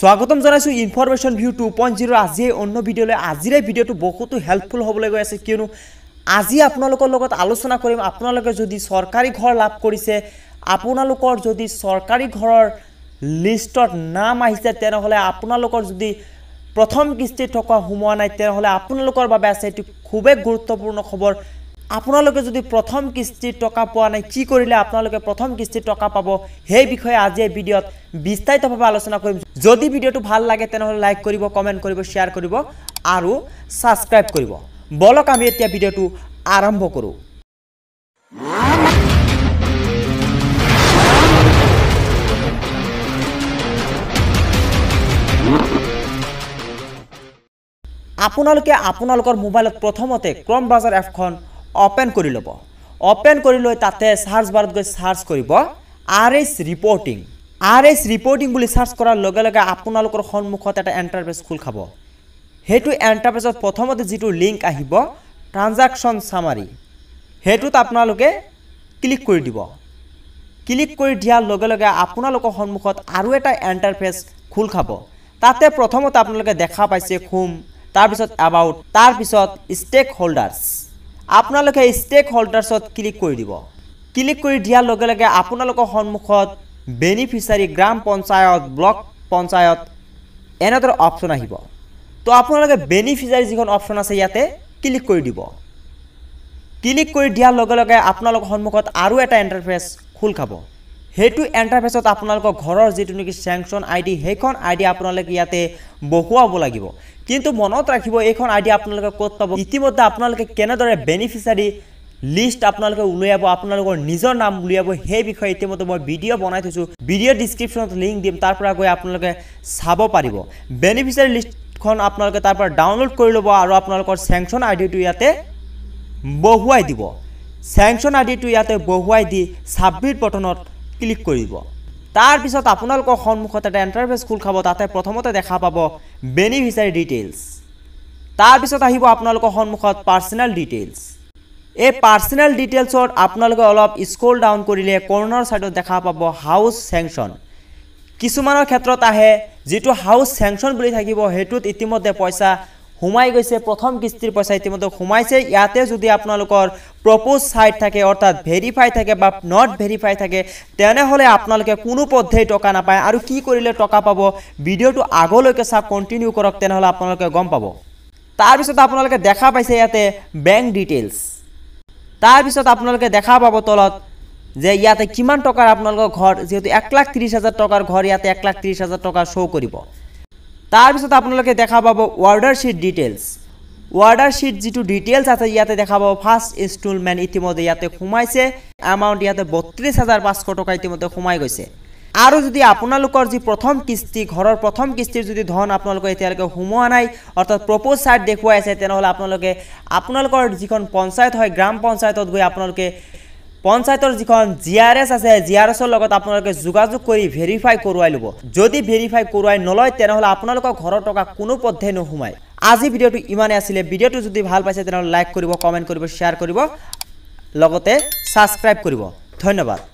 স্বাগতম জানাইছো information view two point জিরোর আজি অন্য ভিডিওলে আজিরে ভিডিওটো বহুত হেল্পফুল হবলে গৈ আছে কিয়নো আজি আপোনালোকৰ লগত আলোচনা কৰিম আপোনালোকে যদি চৰকাৰী ঘৰ লাভ কৰিছে আপোনালোকৰ যদি চৰকাৰী ঘৰৰ লিষ্টত নাম আহিছে তেনেহ'লে আপোনালোকৰ যদি প্ৰথম কিস্তিত থকা সোমোৱা নাই তেনেহ'লে আপোনালোকৰ বাবে আছে এইটো খুবেই গুৰুত্বপূৰ্ণ খবৰ আপোনালোকে যদি প্ৰথম কিস্তিৰ টকা পোৱা নাই কি কৰিলে আপোনালোকে প্ৰথম কিস্তিৰ টকা পাব সেই বিষয়ে আজি এই ভিডিঅ'ত বিস্তাৰিতভাৱে আলোচনা কৰিম যদি ভিডিঅ'টো ভাল লাগে তেনেহ'লে লাইক কৰিব কমেণ্ট কৰিব শ্বেয়াৰ কৰিব আৰু ছাবস্ক্ৰাইব কৰিব বলক আমি এতিয়া ভিডিঅ'টো আৰম্ভ কৰোঁ আপোনালোকে আপোনালোকৰ মোবাইলত প্ৰথমতে ক্ৰম বাজাৰ এপখন অপেন কৰি ল'ব অপেন কৰি লৈ তাতে চাৰ্চ বাৰত গৈ চাৰ্চ কৰিব R S reporting R S reporting বুলি চাৰ্চ কৰাৰ লগে লগে আপোনালোকৰ সন্মুখত এটা এণ্টাৰপ্ৰাইজ খোল খাব সেইটো এণ্টাৰপ্ৰাইজত প্ৰথমতে যিটো লিংক আহিব ট্ৰানজাকশ্যন চামাৰি সেইটোত আপোনালোকে ক্লিক কৰি দিব ক্লিক কৰি দিয়াৰ লগে লগে আপোনালোকৰ সন্মুখত আৰু এটা এণ্টাৰপ্ৰাইজ খোল খাব তাতে প্ৰথমতে আপোনালোকে দেখা পাইছে হোম তাৰপিছত এবাউট তাৰপিছত ষ্টেক হোল্ডাৰ্ছ আপোনালোকে ষ্টেক হোল্ডাৰ্ছত ক্লিক কৰি দিব ক্লিক কৰি দিয়াৰ লগে লগে আপোনালোকৰ সন্মুখত বেনিফিচাৰী গ্ৰাম পঞ্চায়ত ব্লক পঞ্চায়ত এনেদৰে অপশ্যন আহিব তো আপোনালোকে বেনিফিচাৰী যিখন অপশ্যন আছে ইয়াতে ক্লিক কৰি দিব ক্লিক কৰি দিয়াৰ লগে লগে আপোনালোকৰ সন্মুখত আৰু এটা এণ্টাৰফেচ খোল খাব সেইটো এণ্টাৰফেচত আপোনালোকৰ ঘৰৰ যিটো নেকি চেংচন আই ডি সেইখন আই ডি আপোনালোকে ইয়াতে বহুৱাব লাগিব কিন্তু মনত ৰাখিব এইখন আই ডি আপোনালোকে ক'ত পাব ইতিমধ্যে আপোনালোকে কেনেদৰে বেনিফিচিয়াৰী লিষ্ট আপোনালোকে উলিয়াব আপোনালোকৰ নিজৰ নাম উলিয়াব সেই বিষয়ে ইতিমধ্যে মই ভিডিঅ' বনাই থৈছোঁ ভিডিঅ' ডিছক্ৰিপশ্যনত লিংক দিম তাৰ পৰা গৈ আপোনালোকে চাব পাৰিব বেনিফিচিয়াৰী লিষ্টখন আপোনালোকে তাৰ পৰা ডাউনলোড কৰি ল'ব আৰু আপোনালোকৰ চেংচন আই ইয়াতে বহুৱাই দিব চেংচন আই ইয়াতে বহুৱাই দি ছাব্বিছ বটনত ক্লিক কৰব তাৰপৰ আপোনালোকৰ সন্মুখত এটা এন্টাৰফেস খোল খাব তাতে প্ৰথমতে দেখা পাব বেনিফিসাৰি ডিটেলস আহিব আপোনালোকৰ সন্মুখত পাৰ্চনেল ডিটেইলছ এই পাৰ্চনেল ডিটেইলছত আপোনালোকে অলপ স্ক্ৰোল ডাউন কৰিলে কৰ্নাৰ ছাইডত দেখা পাব হাউচ চেংচন কিছুমানৰ ক্ষেত্ৰত আহে যিটো হাউচ চেংচন বুলি থাকিব সেইটোত ইতিমধ্যে পইচা সোমাই গৈছে প্ৰথম কিস্তিৰ পইচা ইতিমধ্যে সোমাইছে ইয়াতে যদি আপোনালোকৰ প্ৰপ'জ ছাইট থাকে অৰ্থাৎ ভেৰিফাই থাকে বা নট ভেৰিফাই থাকে তেনেহ'লে আপোনালোকে কোনো পধ্যেই টকা নাপায় আৰু কি কৰিলে টকা পাব ভিডিঅ'টো আগলৈকে চাওক কণ্টিনিউ কৰক তেনেহ'লে আপোনালোকে গম পাব তাৰপিছত আপোনালোকে দেখা পাইছে ইয়াতে বেংক ডিটেইলছ তাৰপিছত আপোনালোকে দেখা পাব তলত যে ইয়াতে কিমান টকাৰ আপোনালোকৰ ঘৰ যিহেতু এক লাখ ত্ৰিছ হাজাৰ টকাৰ ঘৰ ইয়াতে এক লাখ ত্ৰিছ হাজাৰ টকা শ্ব' কৰিব তাৰপিছত আপোনালোকে দেখা পাব ৱাৰ্ডাৰ শ্বিট ডিটেইলছ ৱাৰ্ডাৰ শ্বিট যিটো ডিটেইলছ আছে ইয়াতে দেখা পাব ফাৰ্ষ্ট ইনষ্টলমেণ্ট ইতিমধ্যে ইয়াতে সোমাইছে এমাউণ্ট ইয়াতে বত্ৰিছ হাজাৰ পাঁচশ টকা ইতিমধ্যে সোমাই গৈছে আৰু যদি আপোনালোকৰ যি প্ৰথম কিস্তি ঘৰৰ প্ৰথম কিস্তিৰ যদি ধন আপোনালোকে এতিয়ালৈকে সোমোৱা নাই অৰ্থাৎ প্ৰপ'জ চাৰ্ট দেখুৱাই আছে তেনেহ'লে আপোনালোকে আপোনালোকৰ যিখন পঞ্চায়ত হয় গ্ৰাম পঞ্চায়তত গৈ আপোনালোকে পঞ্চায়তৰ যিখন জি আৰ এছ আছে জি আৰ এছৰ লগত আপোনালোকে যোগাযোগ কৰি ভেৰিফাই কৰোৱাই ল'ব যদি ভেৰিফাই কৰোৱাই নলয় তেনেহ'লে আপোনালোকৰ ঘৰত টকা কোনো পধ্যে নোসোমায় আজি ভিডিঅ'টো ইমানেই আছিলে ভিডিঅ'টো যদি ভাল পাইছে তেনেহ'লে লাইক কৰিব কমেণ্ট কৰিব শ্বেয়াৰ কৰিব লগতে ছাবস্ক্ৰাইব কৰিব ধন্যবাদ